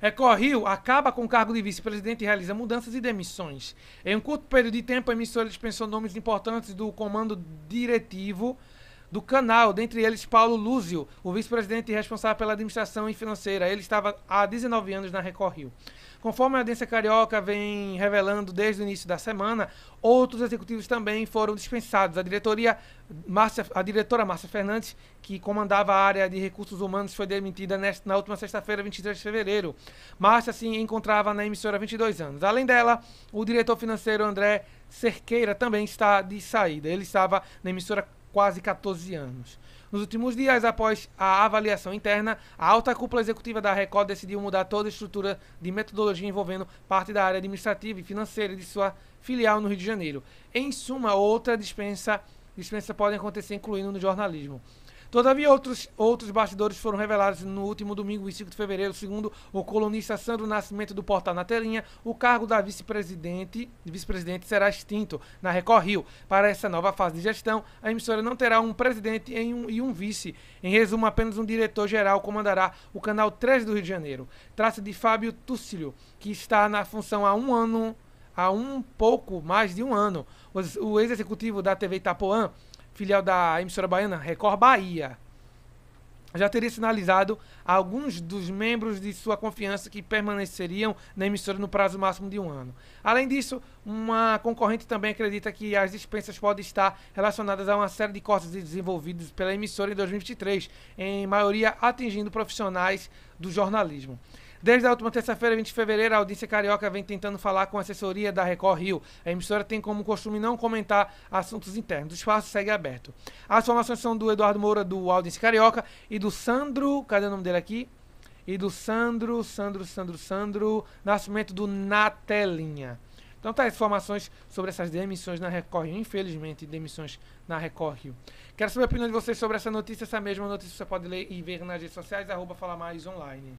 Ecorrio é, acaba com o cargo de vice-presidente e realiza mudanças e demissões. Em um curto período de tempo, a emissora dispensou nomes importantes do comando diretivo do canal, dentre eles Paulo Lúzio, o vice-presidente responsável pela administração e financeira. Ele estava há 19 anos na Record Rio. Conforme a audiência carioca vem revelando desde o início da semana, outros executivos também foram dispensados. A diretoria Márcia, a diretora Márcia Fernandes, que comandava a área de recursos humanos, foi demitida nesta, na última sexta-feira, 23 de fevereiro. Márcia se encontrava na emissora há 22 anos. Além dela, o diretor financeiro André Cerqueira também está de saída. Ele estava na emissora quase 14 anos. Nos últimos dias, após a avaliação interna, a alta cúpula executiva da Record decidiu mudar toda a estrutura de metodologia envolvendo parte da área administrativa e financeira de sua filial no Rio de Janeiro. Em suma, outra dispensa, dispensa pode acontecer, incluindo no jornalismo. Todavia, outros, outros bastidores foram revelados no último domingo, 25 de fevereiro, segundo o colunista Sandro Nascimento do portal Na Telinha, o cargo da vice-presidente vice-presidente será extinto na Record Rio. Para essa nova fase de gestão, a emissora não terá um presidente e um, e um vice. Em resumo, apenas um diretor-geral comandará o canal 3 do Rio de Janeiro. Trata de Fábio Túcilio, que está na função há um ano há um pouco mais de um ano. O ex-executivo da TV Itapuã filial da emissora baiana, Record Bahia, já teria sinalizado alguns dos membros de sua confiança que permaneceriam na emissora no prazo máximo de um ano. Além disso, uma concorrente também acredita que as dispensas podem estar relacionadas a uma série de cortes desenvolvidos pela emissora em 2023, em maioria atingindo profissionais do jornalismo. Desde a última terça-feira, 20 de fevereiro, a audiência carioca vem tentando falar com a assessoria da Record Rio. A emissora tem como costume não comentar assuntos internos. O espaço segue aberto. As formações são do Eduardo Moura, do Audiência Carioca, e do Sandro. Cadê o nome dele aqui? E do Sandro, Sandro, Sandro, Sandro, Nascimento do Natelinha. Então tá as informações sobre essas demissões na Record Rio, infelizmente, demissões na Record Rio. Quero saber a opinião de vocês sobre essa notícia, essa mesma notícia você pode ler e ver nas redes sociais, arroba Falar Mais Online.